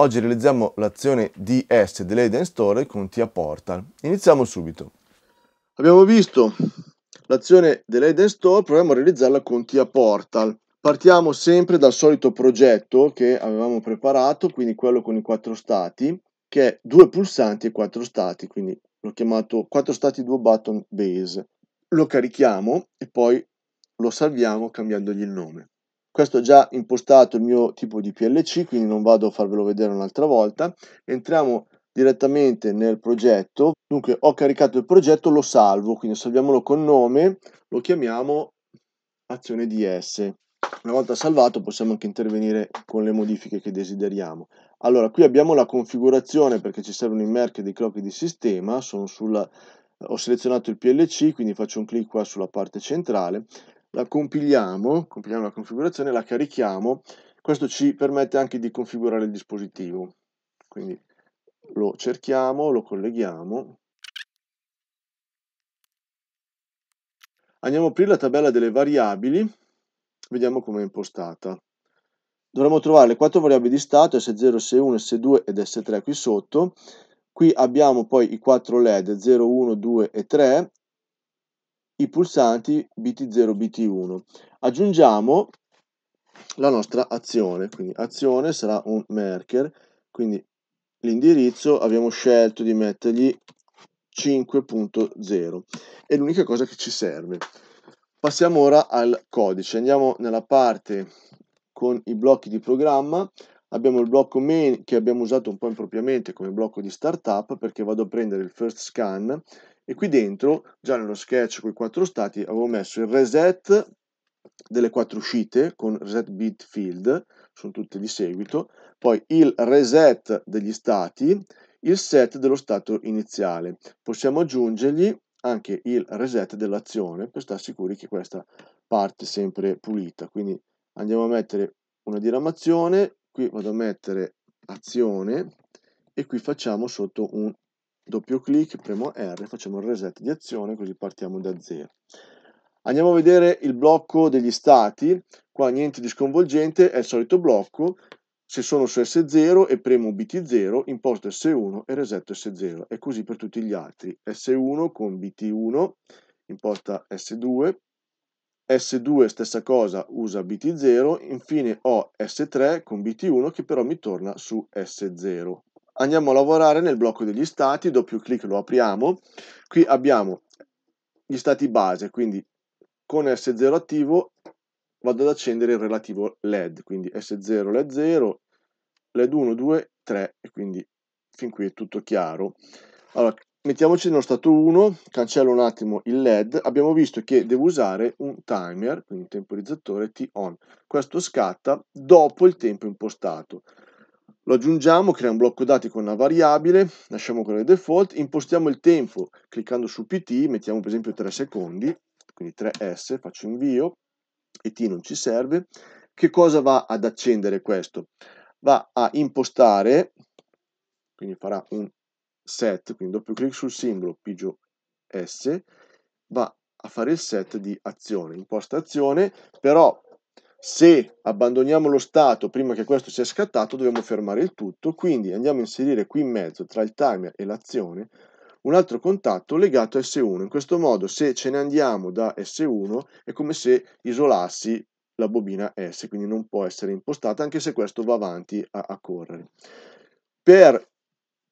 Oggi realizziamo l'azione DS Delayed and Store con TIA Portal. Iniziamo subito. Abbiamo visto l'azione Delayed and Store, proviamo a realizzarla con TIA Portal. Partiamo sempre dal solito progetto che avevamo preparato, quindi quello con i quattro stati, che è due pulsanti e quattro stati, quindi l'ho chiamato quattro stati due button base. Lo carichiamo e poi lo salviamo cambiandogli il nome questo ho già impostato il mio tipo di PLC, quindi non vado a farvelo vedere un'altra volta. Entriamo direttamente nel progetto. Dunque ho caricato il progetto, lo salvo, quindi salviamolo con nome, lo chiamiamo azione DS. Una volta salvato possiamo anche intervenire con le modifiche che desideriamo. Allora, qui abbiamo la configurazione perché ci servono i merch dei crocchi di sistema, sono sulla ho selezionato il PLC, quindi faccio un clic qua sulla parte centrale la compiliamo, compiliamo la configurazione, la carichiamo, questo ci permette anche di configurare il dispositivo. Quindi lo cerchiamo, lo colleghiamo. Andiamo a aprire la tabella delle variabili, vediamo come è impostata. Dovremmo trovare le quattro variabili di stato S0, S1, S2 ed S3 qui sotto. Qui abbiamo poi i quattro LED 0, 1, 2 e 3 i pulsanti BT0, BT1. Aggiungiamo la nostra azione, quindi azione sarà un marker, quindi l'indirizzo abbiamo scelto di mettergli 5.0, è l'unica cosa che ci serve. Passiamo ora al codice, andiamo nella parte con i blocchi di programma, abbiamo il blocco main che abbiamo usato un po' impropriamente come blocco di startup perché vado a prendere il first scan e qui dentro, già nello sketch con i quattro stati, avevo messo il reset delle quattro uscite con reset bit field, sono tutte di seguito, poi il reset degli stati, il set dello stato iniziale. Possiamo aggiungergli anche il reset dell'azione per star sicuri che questa parte sempre pulita. Quindi andiamo a mettere una diramazione, qui vado a mettere azione e qui facciamo sotto un doppio clic, premo R, facciamo il reset di azione così partiamo da zero. Andiamo a vedere il blocco degli stati, qua niente di sconvolgente, è il solito blocco, se sono su S0 e premo BT0, imposto S1 e resetto S0, e così per tutti gli altri, S1 con BT1, imposta S2, S2 stessa cosa, usa BT0, infine ho S3 con BT1 che però mi torna su S0 andiamo a lavorare nel blocco degli stati, doppio clic lo apriamo, qui abbiamo gli stati base, quindi con S0 attivo vado ad accendere il relativo LED, quindi S0 LED 0, LED 1, 2, 3 e quindi fin qui è tutto chiaro. Allora, mettiamoci nello stato 1, cancello un attimo il LED, abbiamo visto che devo usare un timer, quindi un temporizzatore T-on. Questo scatta dopo il tempo impostato. Lo aggiungiamo, crea un blocco dati con una variabile, lasciamo quello default, impostiamo il tempo cliccando su PT, mettiamo per esempio 3 secondi, quindi 3S, faccio invio, e T non ci serve. Che cosa va ad accendere questo? Va a impostare, quindi farà un set, quindi doppio clic sul simbolo pigio S, va a fare il set di azione, imposta azione, però se abbandoniamo lo stato prima che questo sia scattato dobbiamo fermare il tutto, quindi andiamo a inserire qui in mezzo tra il timer e l'azione un altro contatto legato a S1. In questo modo se ce ne andiamo da S1 è come se isolassi la bobina S, quindi non può essere impostata anche se questo va avanti a, a correre. Per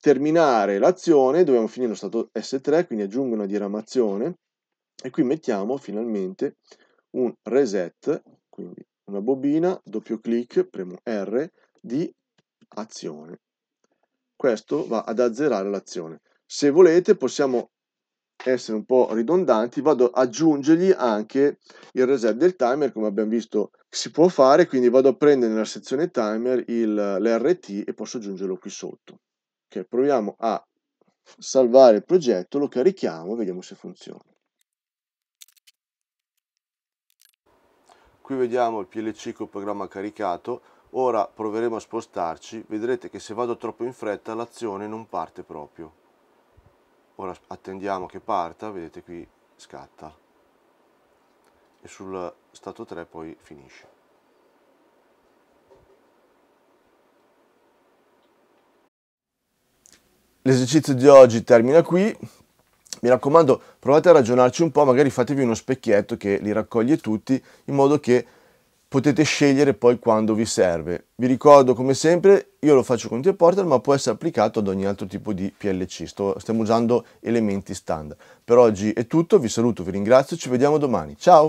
terminare l'azione dobbiamo finire lo stato S3, quindi aggiungo una diramazione e qui mettiamo finalmente un reset, quindi una bobina, doppio clic, premo R, di azione. Questo va ad azzerare l'azione. Se volete possiamo essere un po' ridondanti, vado ad aggiungergli anche il reset del timer, come abbiamo visto si può fare, quindi vado a prendere nella sezione timer l'RT e posso aggiungerlo qui sotto. Ok, proviamo a salvare il progetto, lo carichiamo e vediamo se funziona. qui vediamo il PLC col programma caricato ora proveremo a spostarci vedrete che se vado troppo in fretta l'azione non parte proprio ora attendiamo che parta vedete qui scatta e sul stato 3 poi finisce L'esercizio di oggi termina qui, mi raccomando provate a ragionarci un po', magari fatevi uno specchietto che li raccoglie tutti in modo che potete scegliere poi quando vi serve. Vi ricordo come sempre, io lo faccio con T-Portal ma può essere applicato ad ogni altro tipo di PLC, Sto, stiamo usando elementi standard. Per oggi è tutto, vi saluto, vi ringrazio, ci vediamo domani, ciao!